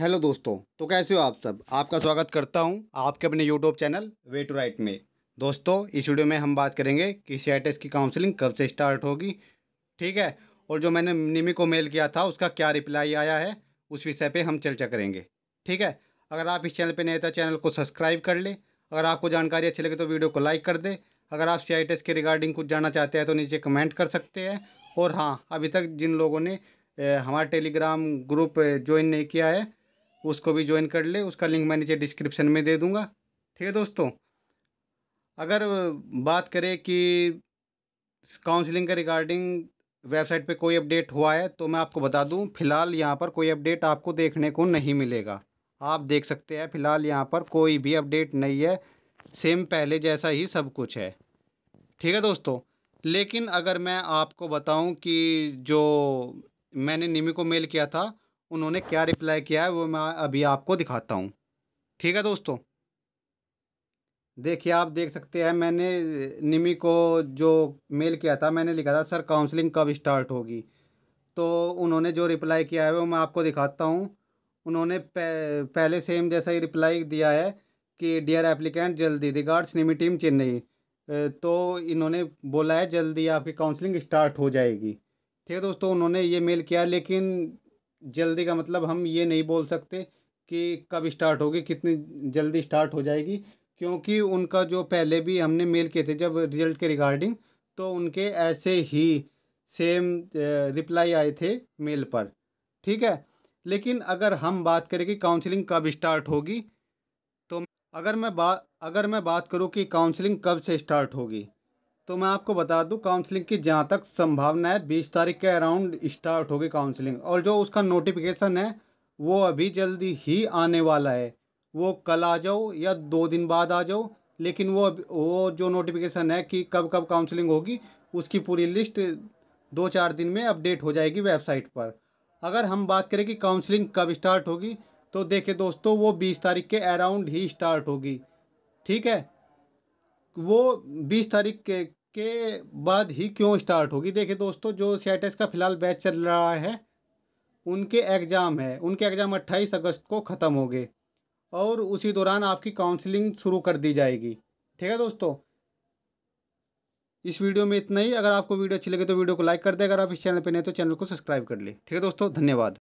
hello दोस्तों तो कैसे हो आप सब आपका स्वागत करता हूं आपके अपने YouTube channel way to write में दोस्तों इस वीडियो में हम बात करेंगे कि सी की काउंसलिंग कब से स्टार्ट होगी ठीक है और जो मैंने निमी को मेल किया था उसका क्या रिप्लाई आया है उस विषय पर हम चर्चा करेंगे ठीक है अगर आप इस चैनल पर नहीं तो चैनल को सब्सक्राइब कर लें अगर आपको जानकारी अच्छी लगे तो वीडियो को लाइक कर दे अगर आप सी के रिगार्डिंग कुछ जानना चाहते हैं तो नीचे कमेंट कर सकते हैं और हाँ अभी तक जिन लोगों ने हमारा टेलीग्राम ग्रुप ज्वाइन नहीं किया है उसको भी ज्वाइन कर ले उसका लिंक मैं नीचे डिस्क्रिप्शन में दे दूँगा ठीक है दोस्तों अगर बात करें कि काउंसलिंग के रिगार्डिंग वेबसाइट पे कोई अपडेट हुआ है तो मैं आपको बता दूं फ़िलहाल यहाँ पर कोई अपडेट आपको देखने को नहीं मिलेगा आप देख सकते हैं फ़िलहाल यहाँ पर कोई भी अपडेट नहीं है सेम पहले जैसा ही सब कुछ है ठीक है दोस्तों लेकिन अगर मैं आपको बताऊं कि जो मैंने निमी को मेल किया था उन्होंने क्या रिप्लाई किया है वो मैं अभी आपको दिखाता हूँ ठीक है दोस्तों देखिए आप देख सकते हैं मैंने निमी को जो मेल किया था मैंने लिखा था सर काउंसलिंग कब स्टार्ट होगी तो उन्होंने जो रिप्लाई किया है वो मैं आपको दिखाता हूँ उन्होंने पहले सेम जैसा ही रिप्लाई दिया है कि डियर एप्लीकेंट जल्दी रिगार्ड्स निमी टीम चेन्नई तो इन्होंने बोला है जल्दी आपकी काउंसलिंग स्टार्ट हो जाएगी ठीक है दोस्तों उन्होंने ये मेल किया लेकिन जल्दी का मतलब हम ये नहीं बोल सकते कि कब स्टार्ट होगी कितनी जल्दी स्टार्ट हो जाएगी क्योंकि उनका जो पहले भी हमने मेल किए थे जब रिजल्ट के रिगार्डिंग तो उनके ऐसे ही सेम रिप्लाई आए थे मेल पर ठीक है लेकिन अगर हम बात करें कि काउंसलिंग कब स्टार्ट होगी तो अगर मैं बात अगर मैं बात करूं कि काउंसलिंग कब से स्टार्ट होगी तो मैं आपको बता दूं काउंसलिंग की जहाँ तक संभावना है बीस तारीख के अराउंड स्टार्ट होगी काउंसलिंग और जो उसका नोटिफिकेशन है वो अभी जल्दी ही आने वाला है वो कल आ जाओ या दो दिन बाद आ जाओ लेकिन वो वो जो नोटिफिकेशन है कि कब कब काउंसलिंग होगी उसकी पूरी लिस्ट दो चार दिन में अपडेट हो जाएगी वेबसाइट पर अगर हम बात करें कि काउंसलिंग कब स्टार्ट होगी तो देखिए दोस्तों वो बीस तारीख के अराउंड ही स्टार्ट होगी ठीक है वो बीस तारीख के के बाद ही क्यों स्टार्ट होगी देखिए दोस्तों जो सी का फिलहाल बैच चल रहा है उनके एग्ज़ाम है उनके एग्ज़ाम 28 अगस्त को ख़त्म हो गए और उसी दौरान आपकी काउंसलिंग शुरू कर दी जाएगी ठीक है दोस्तों इस वीडियो में इतना ही अगर आपको वीडियो अच्छी लगे तो वीडियो को लाइक कर दें अगर आप इस चैनल पर नहीं तो चैनल को सब्सक्राइब कर लें ठीक है दोस्तों धन्यवाद